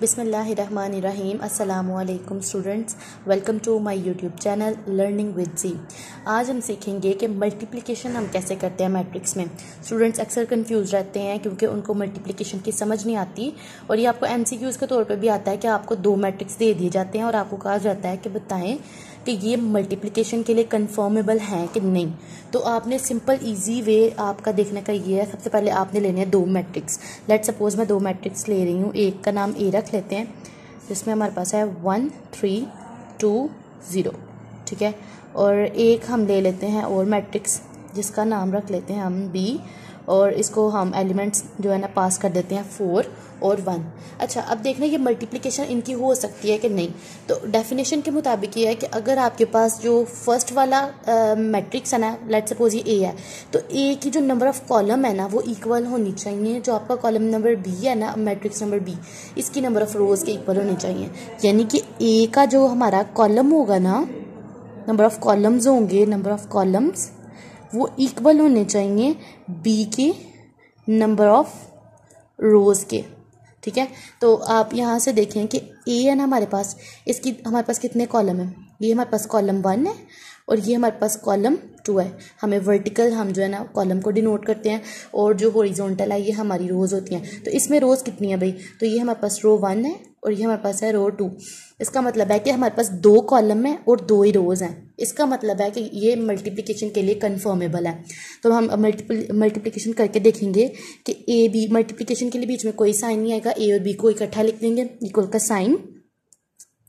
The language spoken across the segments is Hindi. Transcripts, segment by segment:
बिसमीम् अल्लाम students welcome to my YouTube channel learning with G आज हम सीखेंगे कि मल्टीप्लिकेशन हम कैसे करते हैं मैट्रिक्स में स्टूडेंट्स अक्सर कन्फ्यूज़ रहते हैं क्योंकि उनको मल्टीप्लिकेशन की समझ नहीं आती और ये आपको एम के तौर पर भी आता है कि आपको दो मैट्रिक्स दे दिए जाते हैं और आपको कहा जाता है कि बताएं कि ये मल्टीप्लिकेशन के लिए कन्फर्मेबल हैं कि नहीं तो आपने सिंपल इजी वे आपका देखने का ये है सबसे पहले आपने लेने हैं दो मैट्रिक्स लेट सपोज मैं दो मैट्रिक्स ले रही हूँ एक का नाम ए रख रख लेते हैं जिसमें हमारे पास है वन थ्री टू ज़ीरो ठीक है और एक हम ले लेते हैं और मैट्रिक्स जिसका नाम रख लेते हैं हम बी और इसको हम एलिमेंट्स जो है ना पास कर देते हैं फोर और वन अच्छा अब देखना ये मल्टीप्लिकेशन इनकी हो सकती है कि नहीं तो डेफिनेशन के मुताबिक ये है कि अगर आपके पास जो फर्स्ट वाला मैट्रिक्स है ना लेट सपोज ये ए है तो ए की जो नंबर ऑफ कॉलम है ना वो इक्वल होनी चाहिए जो आपका कॉलम नंबर बी है ना मैट्रिक्स नंबर बी इसकी नंबर ऑफ रोज़ के इक्वल होनी चाहिए यानी कि ए का जो हमारा कॉलम होगा ना नंबर ऑफ कॉलम्स होंगे नंबर ऑफ कॉलम्स वो इक्वल होने चाहिए बी के नंबर ऑफ रोज़ के ठीक है तो आप यहाँ से देखें कि ए है ना हमारे पास इसकी हमारे पास कितने कॉलम हैं ये हमारे पास कॉलम वन है और ये हमारे पास कॉलम टू है हमें वर्टिकल हम जो है ना कॉलम को डिनोट करते हैं और जो हॉरिजॉन्टल है ये हमारी रोज़ होती हैं तो इसमें रोज़ कितनी है भाई तो ये हमारे पास रो वन है और ये हमारे पास है रो टू इसका मतलब है कि हमारे पास दो कॉलम हैं और दो ही रोज़ हैं इसका मतलब है कि ये मल्टीप्लिकेशन के लिए कन्फर्मेबल है तो हम मल्टीपल मल्टीप्लिकेशन करके देखेंगे कि ए बी मल्टीप्लिकेशन के लिए बीच में कोई साइन नहीं आएगा ए और बी को इकट्ठा लिख देंगे इक्वल का साइन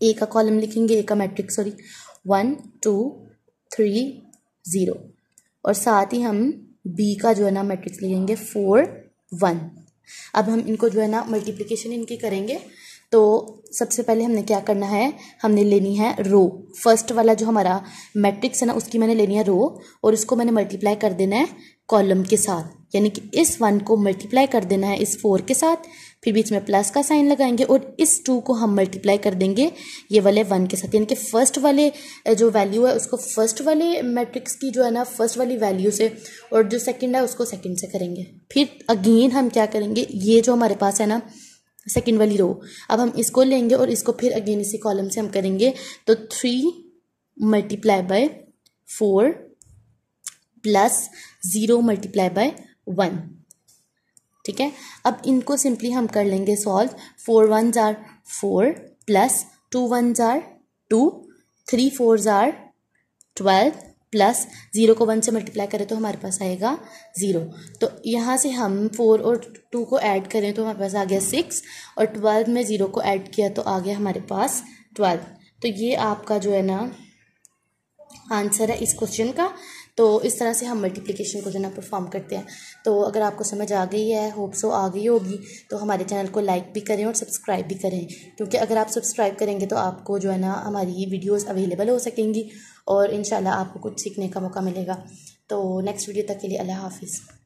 ए का कॉलम लिखेंगे ए का matrix sorry one two three zero और साथ ही हम बी का जो है ना मैट्रिक्स लिखेंगे फोर वन अब हम इनको जो है ना मल्टीप्लिकेशन इनकी करेंगे तो सबसे पहले हमने क्या करना है हमने लेनी है रो फर्स्ट वाला जो हमारा मैट्रिक्स है ना उसकी मैंने लेनी है रो और उसको मैंने मल्टीप्लाई कर देना है कॉलम के साथ यानी कि इस वन को मल्टीप्लाई कर देना है इस फोर के साथ फिर बीच में प्लस का साइन लगाएंगे और इस टू को हम मल्टीप्लाई कर देंगे ये वाले वन के साथ यानी कि फर्स्ट वाले जो वैल्यू है उसको फर्स्ट वाले मैट्रिक्स की जो है ना फर्स्ट वाली वैल्यू से और जो सेकेंड है उसको सेकेंड से करेंगे फिर अगेन हम क्या करेंगे ये जो हमारे पास है ना सेकेंड वाली रो अब हम इसको लेंगे और इसको फिर अगेन इसी कॉलम से हम करेंगे तो three multiply by four plus zero multiply by one ठीक है अब इनको सिंपली हम कर लेंगे सॉल्व फोर वन जार फोर प्लस टू वन जार टू थ्री फोर जार ट्वेल्व प्लस ज़ीरो को वन से मल्टीप्लाई करें तो हमारे पास आएगा ज़ीरो तो यहाँ से हम फोर और टू को ऐड करें तो हमारे पास आ गया सिक्स और ट्वेल्व में ज़ीरो को ऐड किया तो आ गया हमारे पास ट्वेल्व तो ये आपका जो है ना आंसर है इस क्वेश्चन का तो इस तरह से हम मल्टीप्लिकेशन को जो ना परफॉर्म करते हैं तो अगर आपको समझ आ गई है होप सो आ गई होगी तो हमारे चैनल को लाइक भी करें और सब्सक्राइब भी करें क्योंकि अगर आप सब्सक्राइब करेंगे तो आपको जो है ना हमारी वीडियोस अवेलेबल हो सकेंगी और इन आपको कुछ सीखने का मौका मिलेगा तो नेक्स्ट वीडियो तक के लिए अल्लाह हाफिज़